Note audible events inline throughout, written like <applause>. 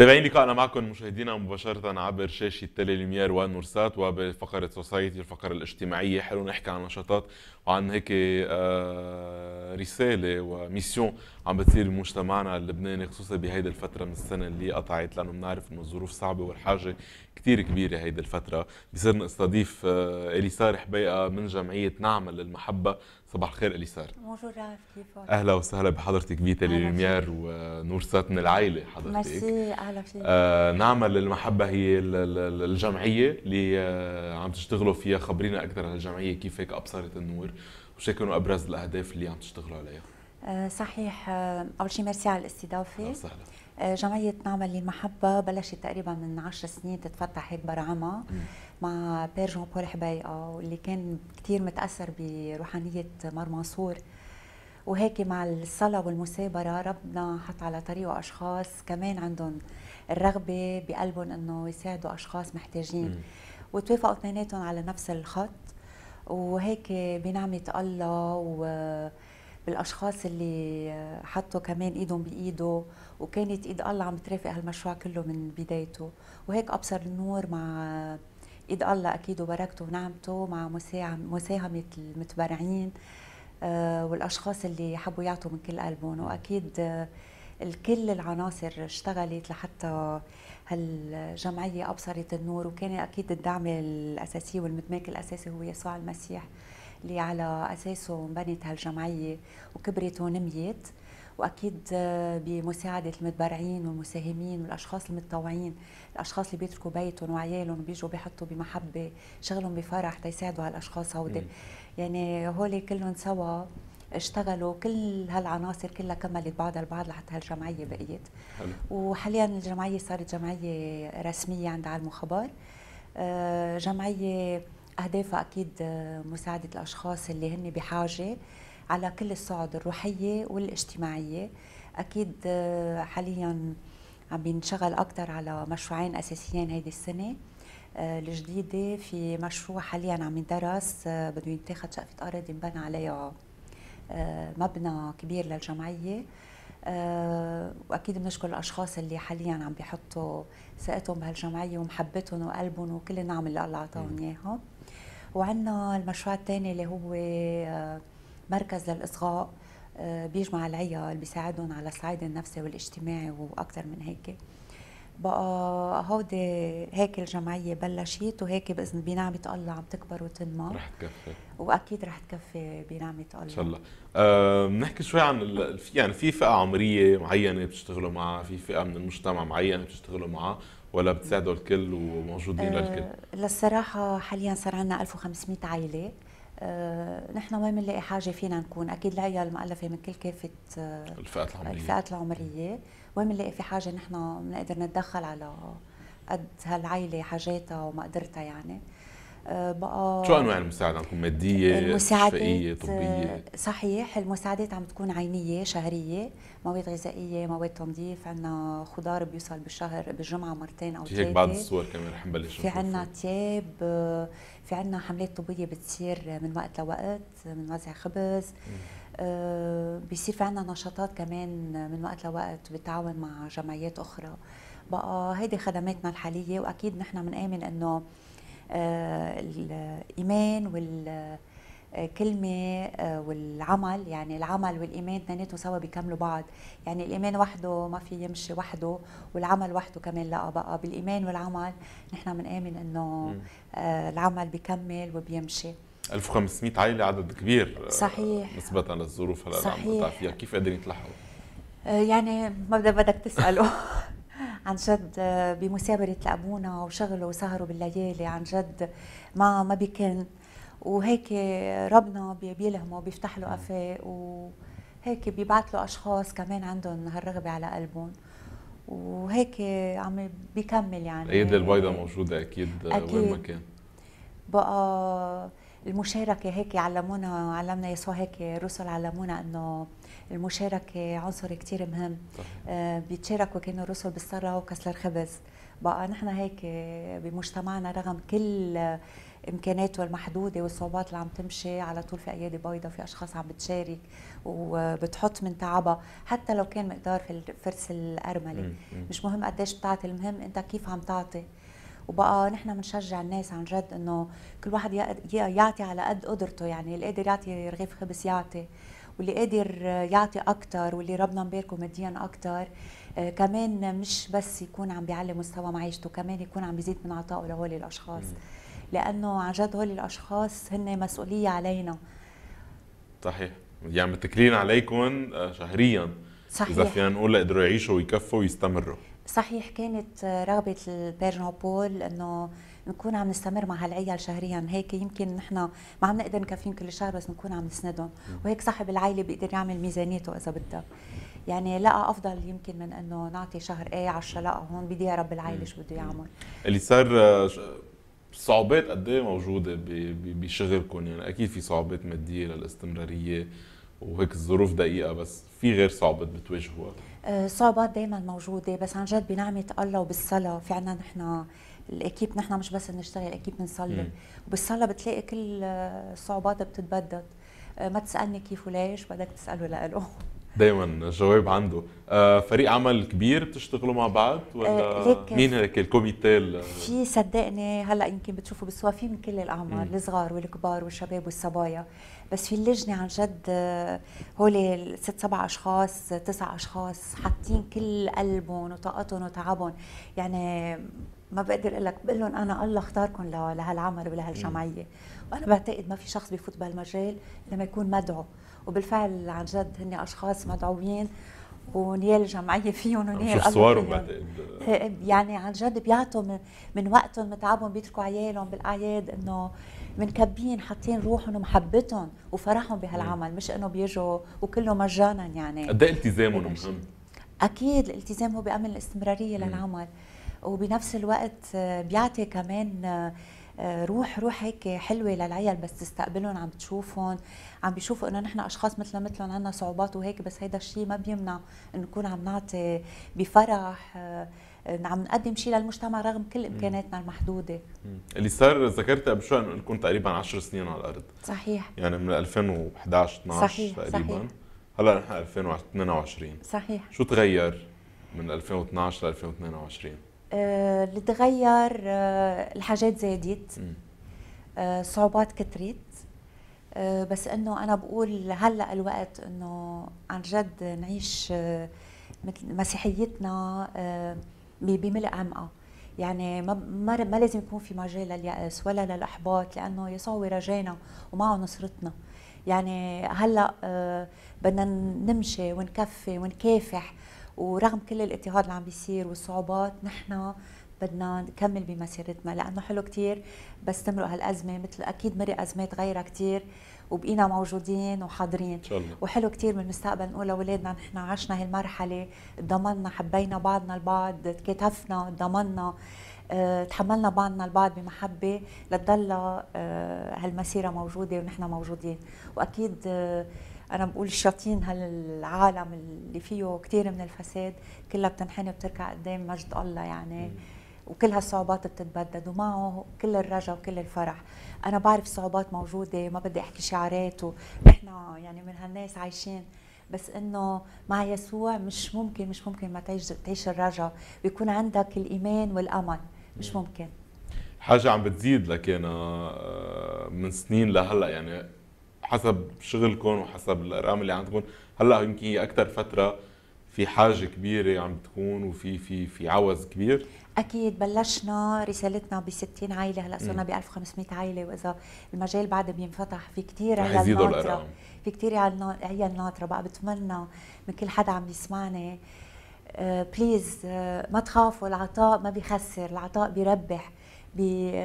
متابعين لقاءنا معكم مشاهدينا مباشرة عبر شاشة تيلي ليمير ونورسات وبفقرة سوسايتي الفقرة الاجتماعية حلو نحكي عن نشاطات وعن هيك آه، رسالة وميسيون عم بتصير بمجتمعنا اللبناني خصوصا بهيدي الفترة من السنة اللي قطعت لأنه بنعرف إنه الظروف صعبة والحاجة كتير كبيرة هيدي الفترة بصير نستضيف آه، إليسار حبيقة من جمعية نعمل للمحبة صباح الخير اليسار بونجور كيفك اهلا وسهلا بحضرتك فيتا للميار ونور ساتن العائله حضرتك ميرسي اهلا فيك آه نعمل المحبه هي الجمعيه اللي آه عم تشتغلوا فيها خبرينا اكثر عن الجمعيه كيف هيك ابصرت النور وشو ابرز الاهداف اللي عم تشتغلوا عليها آه صحيح آه، اول شيء ميرسي على الاستضافه اهلا وسهلا آه، جمعية نعمل للمحبة بلشت تقريبا من عشر سنين تتفتح هيك برعمها مع بير جون بول حبيقة واللي كان كتير متأثر بروحانية مار منصور وهيك مع الصلاة والمثابرة ربنا حط على طريقه أشخاص كمان عندهم الرغبة بقلبهم أنه يساعدوا أشخاص محتاجين وتوافقوا اثنيناتهم على نفس الخط وهيك بنعمة الله و بالاشخاص اللي حطوا كمان ايدهم بايده وكانت ايد الله عم ترافق هالمشروع كله من بدايته وهيك ابصر النور مع ايد الله اكيد وبركته ونعمته مع مساهمه المتبرعين آه، والاشخاص اللي حبوا يعطوا من كل قلبهم واكيد الكل العناصر اشتغلت لحتى هالجمعيه ابصرت النور وكان اكيد الدعم الاساسي والمتماك الاساسي هو يسوع المسيح اللي على اساسه انبنت هالجمعيه وكبرت ونميت واكيد آه، بمساعده المتبرعين والمساهمين والاشخاص المتطوعين الاشخاص اللي بيتركوا بيتهم وعيالهم بيجوا بيحطوا بمحبه شغلهم بفرح تيساعدوا هالاشخاص هودي يعني هول كلهم سوا اشتغلوا كل هالعناصر كلها كملت بعضها البعض لحتى هالجمعيه بقيت حلو. وحاليا الجمعيه صارت جمعيه رسميه عند علم وخبر آه، جمعيه أهدافها أكيد آه، مساعدة الأشخاص اللي هن بحاجة على كل الصعد الروحية والاجتماعية أكيد آه، حاليا عم بنشغل أكثر على مشروعين أساسيين هيدي السنة آه، الجديدة في مشروع حاليا عم يندرس بده يتاخذ شقفة أرض ينبنى عليها مبنى كبير للجمعية واكيد بنشكر الاشخاص اللي حاليا عم بيحطوا ثقتهم بهالجمعيه ومحبتهم وقلبهم وكل النعم اللي الله عطاهم اياها وعندنا المشروع الثاني اللي هو آه، مركز للاصغاء آه، بيجمع العيال بيساعدهم على الصعيد النفسي والاجتماعي واكثر من هيك بقى هودي هيك الجمعية بلشت وهيك بإذن بنعمة الله عم تكبر وتنمى رح تكفي وأكيد رح تكفي بنعمة الله إن شاء الله آه، بنحكي نحكي شوي عن ال... يعني في فئة عمرية معينة بتشتغلوا معها في فئة من المجتمع معينة بتشتغلوا معها ولا بتساعدوا الكل وموجودين آه للكل؟ للصراحة حاليا صار عندنا 1500 عائلة آه نحن وين بنلاقي حاجة فينا نكون أكيد العيال المؤلفة من كل كافة آه، الفئات العمرية الفئات العمرية وين بنلاقي في حاجة نحن بنقدر نتدخل على قد هالعيلة حاجاتها ومقدرتها يعني آه، بقى شو انواع المساعده تكون ماديه المساعدات آه، طبيه صحيح المساعدات عم تكون عينيه شهريه مواد غذائيه مواد تنظيف عندنا خضار بيوصل بالشهر بالجمعه مرتين او ثلاثه بعض الصور كمان رح نبلش في عندنا تياب آه، في عندنا حملات طبيه بتصير من وقت لوقت بنوزع خبز بيصير في عندنا نشاطات كمان من وقت لوقت بالتعاون مع جمعيات اخرى بقى هيدي خدماتنا الحاليه واكيد نحن بنامن انه آه، الايمان والكلمه آه، آه، والعمل يعني العمل والايمان اثنيناتهم سوا بيكملوا بعض يعني الايمان وحده ما في يمشي وحده والعمل وحده كمان لا بقى بالايمان والعمل نحن بنآمن انه العمل بيكمل وبيمشي 1500 عائله عدد كبير صحيح نسبه للظروف هلا عم فيها كيف قادرين تلحقوا يعني ما بدك تساله <laughs> عن جد بمثابرة لأبونا وشغله وسهره بالليالي عن جد ما ما بيكن وهيك ربنا بيلهمه بيفتح له آفاق وهيك بيبعث له أشخاص كمان عندهم هالرغبة على قلبهم وهيك عم بيكمل يعني الأيد البيضاء موجودة أكيد, أكيد وين ما كان بقى المشاركة هيك علمونا علمنا يسوع هيك الرسل علمونا انه المشاركة عنصر كثير مهم آه بيتشاركوا كانوا الرسل بالصلاة وكسر الخبز بقى نحن هيك بمجتمعنا رغم كل امكاناته المحدوده والصعوبات اللي عم تمشي على طول في ايادي بيضاء وفي اشخاص عم بتشارك وبتحط من تعبها حتى لو كان مقدار في الفرس الارمله مش مهم قديش بتعطي المهم انت كيف عم تعطي وبقى نحن بنشجع الناس عن جد انه كل واحد يعطي على قد قدرته يعني اللي قادر يعطي رغيف خبز يعطي واللي قادر يعطي اكثر واللي ربنا مباركه ماديا اكثر آه، كمان مش بس يكون عم بيعلي مستوى معيشته كمان يكون عم بيزيد من عطائه لهول الاشخاص لانه عن جد هول الاشخاص هن مسؤوليه علينا صحيح يعني متكلين عليكم آه، شهريا صحيح اذا فينا نقول لقدروا يعيشوا ويكفوا ويستمروا صحيح كانت رغبة جون بول انه نكون عم نستمر مع هالعيال شهريا هيك يمكن نحن ما عم نقدر نكفيهم كل شهر بس نكون عم نسندهم وهيك صاحب العائلة بيقدر يعمل ميزانيته إذا بدها يعني لقى افضل يمكن من انه نعطي شهر أي 10 لقى هون بدي يا رب العائله شو بده يعمل اللي صار صعوبات قد ايه موجوده بشغلكم يعني اكيد في صعوبات ماديه للاستمراريه وهيك الظروف دقيقه بس في غير صعوبات بتواجهوها آه، صعوبات دائما موجوده بس عن جد بنعمه الله وبالصلاه في عنا نحن الاكيب نحن مش بس بنشتغل الاكيب بنصلي وبالصلاه بتلاقي كل الصعوبات آه، بتتبدد آه، ما تسالني كيف وليش بدك تساله لإله دايما جواب عنده آه، فريق عمل كبير بتشتغلوا مع بعض آه، ولا مين هيك الكوميتيل في صدقني هلا يمكن بتشوفوا بالصور في من كل الاعمار الصغار والكبار والشباب والصبايا بس في اللجنه عن جد آه، هول ست سبع اشخاص تسع اشخاص حاطين كل قلبهم وطاقتهم وتعبهم يعني ما بقدر اقول لك بقول لهم انا الله اختاركم لهالعمل ولهالجمعيه وانا بعتقد ما في شخص بيفوت بهالمجال ما يكون مدعو وبالفعل عن جد هن اشخاص مدعوين ونيال الجمعية فيهم ونيال صورهم بعتقد يعني عن جد بيعطوا من, من وقتهم متعبهم بيتركوا عيالهم بالاعياد انه منكبين حاطين روحهم ومحبتهم وفرحهم بهالعمل مش انه بيجوا وكله مجانا يعني قد ايه التزامهم مهم؟ اكيد الالتزام هو بيأمن الاستمرارية للعمل وبنفس الوقت بيعطي كمان آه، روح روح هيك حلوه للعيال بس تستقبلهم عم تشوفهم عم بيشوفوا انه نحن اشخاص مثلنا مثلهم عندنا صعوبات وهيك بس هيدا الشيء ما بيمنع انه نكون عم نعطي بفرح آه، عم نقدم شيء للمجتمع رغم كل امكاناتنا المحدوده اللي صار ذكرت قبل شوي انه كنت تقريبا 10 سنين على الارض صحيح يعني من 2011 12 صحيح تقريبا صحيح. هلا نحن 2022 صحيح شو تغير من 2012 ل 2022 آه، اللي تغير آه، الحاجات زادت آه، صعوبات كثرت بس انه انا بقول هلا الوقت انه عن جد نعيش مثل مسيحيتنا بملء عمقها يعني ما ما لازم يكون في مجال لليأس ولا للإحباط لأنه يسوع رجانا ومعه نصرتنا يعني هلا بدنا نمشي ونكفي ونكافح ورغم كل الاضطهاد اللي عم بيصير والصعوبات نحن بدنا نكمل بمسيرتنا لانه حلو كثير بس تمرق هالازمه مثل اكيد مرق ازمات غيرها كثير وبقينا موجودين وحاضرين وحلو كثير من المستقبل نقول لاولادنا نحن عشنا هالمرحله ضمننا حبينا بعضنا البعض تكاتفنا ضمننا آه، تحملنا بعضنا البعض بمحبه لتضل آه، هالمسيره موجوده ونحن موجودين واكيد آه، انا بقول الشياطين هالعالم اللي فيه كثير من الفساد كلها بتنحني وبتركع قدام مجد الله يعني م. وكل هالصعوبات بتتبدد ومعه كل الرجا وكل الفرح انا بعرف صعوبات موجوده ما بدي احكي شعارات ونحن يعني من هالناس عايشين بس انه مع يسوع مش ممكن مش ممكن ما تعيش تعيش الرجا ويكون عندك الايمان والامل مش ممكن حاجه عم بتزيد لكن آه، من سنين لهلا يعني حسب شغلكم وحسب الارقام اللي عندكم هلا يمكن هي اكثر فتره في حاجه كبيره عم تكون وفي في في عوز كبير اكيد بلشنا رسالتنا ب 60 عائله هلا صرنا ب 1500 عائله واذا المجال بعد بينفتح في كثير عيال ناطره في كثير عيال ناطره بقى بتمنى من كل حدا عم يسمعني بليز آه، آه، ما تخافوا العطاء ما بيخسر العطاء بيربح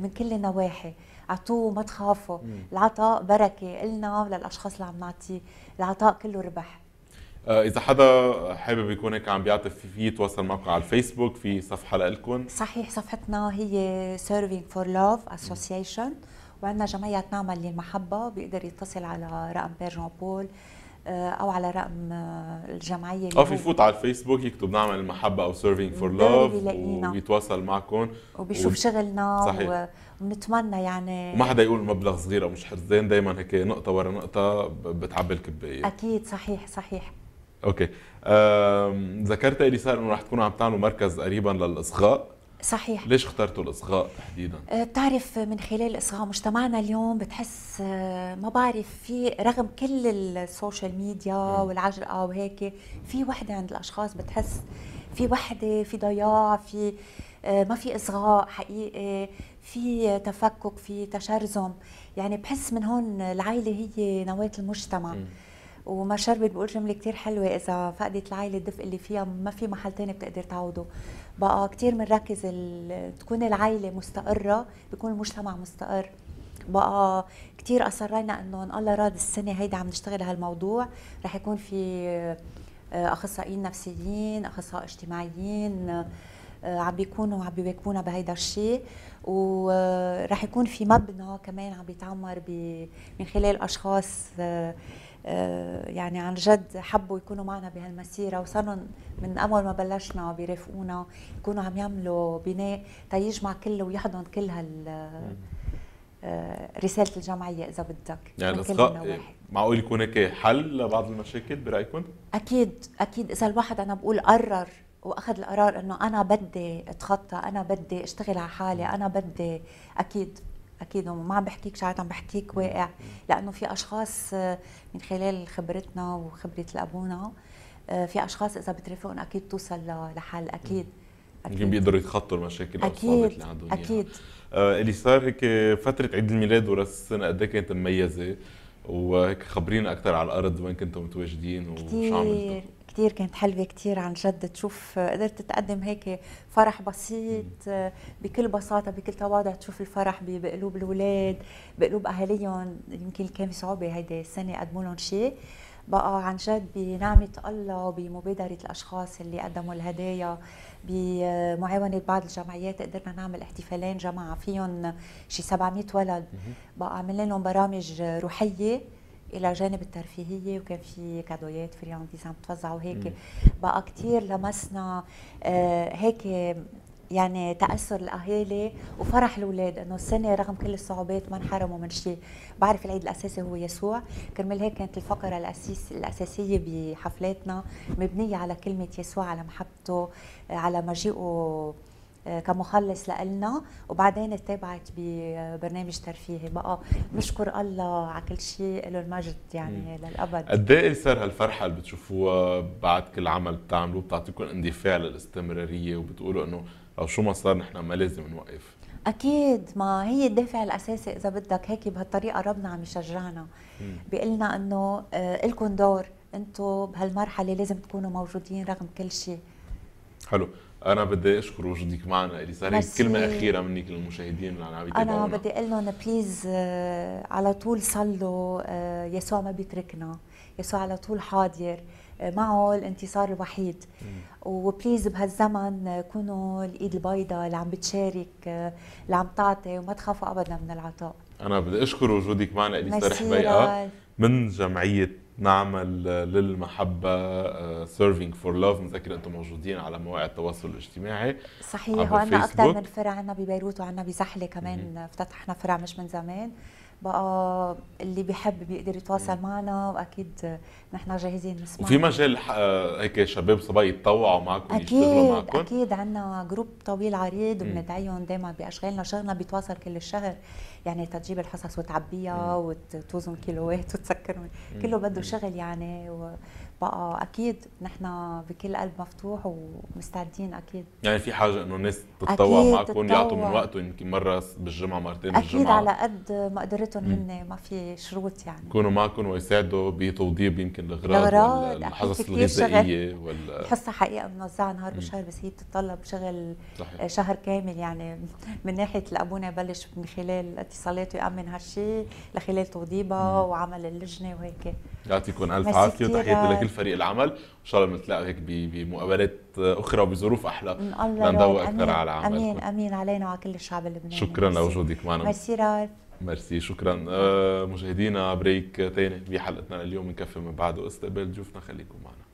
من كل النواحي اعطوه ما تخافوا العطاء بركه لنا وللاشخاص اللي عم نعطيه العطاء كله ربح آه، اذا حدا حابب يكون هيك عم بيعطي في يتواصل معكم على الفيسبوك في صفحه لكم صحيح صفحتنا هي سيرفينج فور لاف اسوسيشن وعندنا جمعيه نعمل للمحبه بيقدر يتصل على رقم بير جون بول آه، او على رقم آه، الجمعيه او في يفوت على الفيسبوك يكتب نعمل المحبه او سيرفينج فور لاف ويتواصل معكم وبيشوف و... شغلنا صحيح. ونتمنى يعني وما حدا يقول مبلغ صغير او مش حزين دائما هيك نقطه ورا نقطه بتعبي الكبايه اكيد صحيح صحيح اوكي ذكرت لي صار انه رح تكونوا عم تعملوا مركز قريبا للاصغاء صحيح ليش اخترتوا الاصغاء تحديدا آه، بتعرف من خلال الاصغاء مجتمعنا اليوم بتحس آه، ما بعرف في رغم كل السوشيال ميديا والعجقه وهيك في وحده عند الاشخاص بتحس في وحده في ضياع في آه، ما في اصغاء حقيقي في تفكك في تشرذم يعني بحس من هون العائله هي نواه المجتمع م. وما شربت بقول جمله كثير حلوه اذا فقدت العائله الدفء اللي فيها ما في محل تاني بتقدر تعوضه بقى كتير بنركز تكون العائلة مستقره بيكون المجتمع مستقر بقى كتير اصرينا انه ان الله راد السنه هيدي عم نشتغل هالموضوع رح يكون في آه، اخصائيين نفسيين اخصائي اجتماعيين آه، عم بيكونوا عم بيواكبونا بهيدا الشيء ورح آه، يكون في مبنى كمان عم بيتعمر من خلال اشخاص آه، يعني عن جد حبوا يكونوا معنا بهالمسيرة وصاروا من أول ما بلشنا بيرافقونا يكونوا عم يعملوا بناء تيجمع كله ويحضن كل هال آه، آه، رسالة الجمعية إذا بدك يعني إصغاء معقول يكون هيك حل لبعض المشاكل برأيكم؟ أكيد أكيد إذا الواحد أنا بقول قرر واخذ القرار انه انا بدي اتخطى انا بدي اشتغل على حالي انا بدي اكيد اكيد وما عم بحكيك شعرت عم بحكيك واقع لانه في اشخاص آه، من خلال خبرتنا وخبره الابونا آه، في اشخاص اذا بترافقهم اكيد توصل لحل اكيد يمكن بيقدروا يتخطوا المشاكل او اللي عندهم اكيد آه اللي صار هيك فتره عيد الميلاد وراس السنه قد إيه كانت مميزه خبرينا اكثر على الارض وين كنتوا متواجدين وشو عملتوا كثير كانت حلوه كثير عن جد تشوف قدرت تقدم هيك فرح بسيط بكل بساطه بكل تواضع تشوف الفرح بقلوب الاولاد بقلوب اهاليهم يمكن كان صعوبه هيدي السنه يقدموا لهم شيء بقى عن جد بنعمه الله وبمبادره الاشخاص اللي قدموا الهدايا بمعاونه بعض الجمعيات قدرنا نعمل احتفالين جمع فيهم شي 700 ولد بقى عملنا لهم برامج روحيه الى جانب الترفيهيه وكان في كادويات فريانديز عم توزعوا هيك بقى كثير لمسنا آه، هيك يعني تاثر الاهالي وفرح الاولاد انه السنه رغم كل الصعوبات ما انحرموا من شيء بعرف العيد الاساسي هو يسوع كرمال هيك كانت الفقره الأساس الاساسيه بحفلاتنا مبنيه على كلمه يسوع على محبته آه، على مجيئه آه، كمخلص لنا وبعدين تابعت ببرنامج ترفيهي بقى نشكر الله على كل شيء له المجد يعني مم. للابد قد ايه صار هالفرحه اللي بتشوفوها بعد كل عمل بتعملوه بتعطيكم اندفاع للاستمراريه وبتقولوا انه او شو ما صار نحن ما لازم نوقف اكيد ما هي الدافع الاساسي اذا بدك هيك بهالطريقه ربنا عم يشجعنا بيقلنا انه آه الكم دور انتم بهالمرحله لازم تكونوا موجودين رغم كل شيء حلو انا بدي اشكر وجودك معنا اليسا هيك كلمه اخيره منك للمشاهدين اللي عم يتابعونا انا بدي اقول لهم بليز آه، على طول صلوا آه، يسوع ما بيتركنا يسوع على طول حاضر آه، معه الانتصار الوحيد وبليز بهالزمن آه، كونوا الايد البيضاء اللي عم بتشارك آه، اللي عم تعطي وما تخافوا ابدا من العطاء انا بدي اشكر وجودك معنا اليس فرح بيئه من جمعيه نعمل للمحبة سيرفينج فور لاف متذكر انتم موجودين على مواقع التواصل الاجتماعي صحيح وعندنا اكثر من فرع عندنا ببيروت وعندنا بزحلة كمان افتتحنا فرع مش من زمان بقى اللي بيحب بيقدر يتواصل معنا واكيد نحن جاهزين نسمع وفي مجال هيك شباب صبايا يتطوعوا معكم يشتغلوا معكم اكيد اكيد عندنا جروب طويل عريض بندعيهم دائما باشغالنا شغلنا بيتواصل كل الشهر يعني تجيب الحصص وتعبيها وتوزن كيلوات وتسكرهم كله بده شغل يعني وبقى اكيد نحن بكل قلب مفتوح ومستعدين اكيد يعني في حاجه انه الناس تتطوع معكم يعطوا من وقتهم يمكن مره بالجمعه مرتين بالجمعه اكيد على قد مقدرتهم هن ما في شروط يعني يكونوا معكم ويساعدوا بتوضيب يمكن الاغراض الحصص الغذائيه وال الحصه حقيقه بنوزعها نهار بشهر بس هي بتتطلب شغل صحيح. شهر كامل يعني من ناحيه الابونا بلش من خلال اتصالات ويأمن هالشيء لخلال توضيبها وعمل اللجنه وهيك يعطيكم الف عافيه وتحياتي لكل فريق العمل وان شاء الله بنتلاقى هيك بمقابلات اخرى وبظروف احلى لندوق اكثر على عملكم امين امين علينا وعلى كل الشعب اللبناني شكرا لوجودك معنا ميرسي رالف ميرسي شكرا آه، مشاهدينا بريك تاني بحلقتنا اليوم بنكفي من بعده استقبال ضيوفنا خليكم معنا